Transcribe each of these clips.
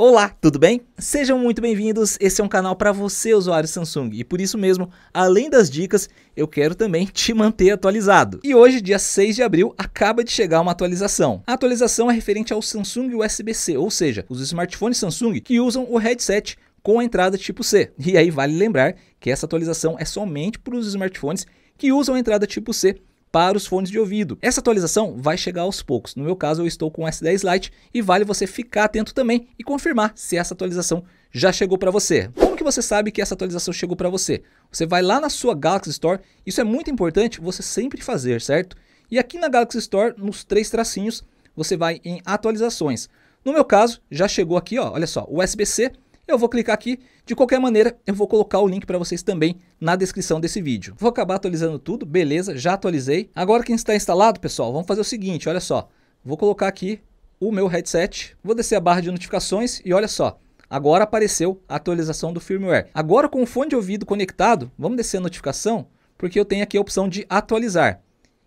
Olá, tudo bem? Sejam muito bem-vindos. Esse é um canal para você, usuário Samsung, e por isso mesmo, além das dicas, eu quero também te manter atualizado. E hoje, dia 6 de abril, acaba de chegar uma atualização. A atualização é referente ao Samsung USB-C, ou seja, os smartphones Samsung que usam o headset com a entrada tipo C. E aí vale lembrar que essa atualização é somente para os smartphones que usam a entrada tipo C para os fones de ouvido. Essa atualização vai chegar aos poucos. No meu caso, eu estou com o S10 Lite e vale você ficar atento também e confirmar se essa atualização já chegou para você. Como que você sabe que essa atualização chegou para você? Você vai lá na sua Galaxy Store, isso é muito importante você sempre fazer, certo? E aqui na Galaxy Store, nos três tracinhos, você vai em atualizações. No meu caso, já chegou aqui, ó, olha só, USB-C eu vou clicar aqui. De qualquer maneira, eu vou colocar o link para vocês também na descrição desse vídeo. Vou acabar atualizando tudo, beleza, já atualizei. Agora que está instalado, pessoal, vamos fazer o seguinte, olha só. Vou colocar aqui o meu headset, vou descer a barra de notificações e olha só. Agora apareceu a atualização do firmware. Agora com o fone de ouvido conectado, vamos descer a notificação, porque eu tenho aqui a opção de atualizar.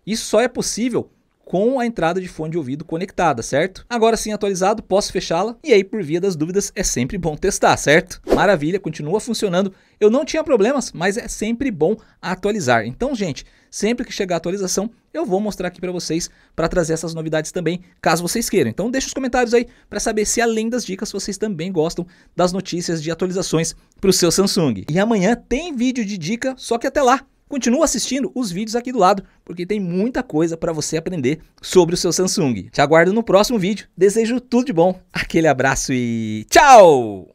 Isso só é possível com a entrada de fone de ouvido conectada, certo? Agora sim atualizado, posso fechá-la. E aí, por via das dúvidas, é sempre bom testar, certo? Maravilha, continua funcionando. Eu não tinha problemas, mas é sempre bom atualizar. Então, gente, sempre que chegar a atualização, eu vou mostrar aqui para vocês para trazer essas novidades também, caso vocês queiram. Então, deixa os comentários aí para saber se além das dicas vocês também gostam das notícias de atualizações para o seu Samsung. E amanhã tem vídeo de dica, só que até lá continua assistindo os vídeos aqui do lado, porque tem muita coisa para você aprender sobre o seu Samsung. Te aguardo no próximo vídeo. Desejo tudo de bom. Aquele abraço e tchau!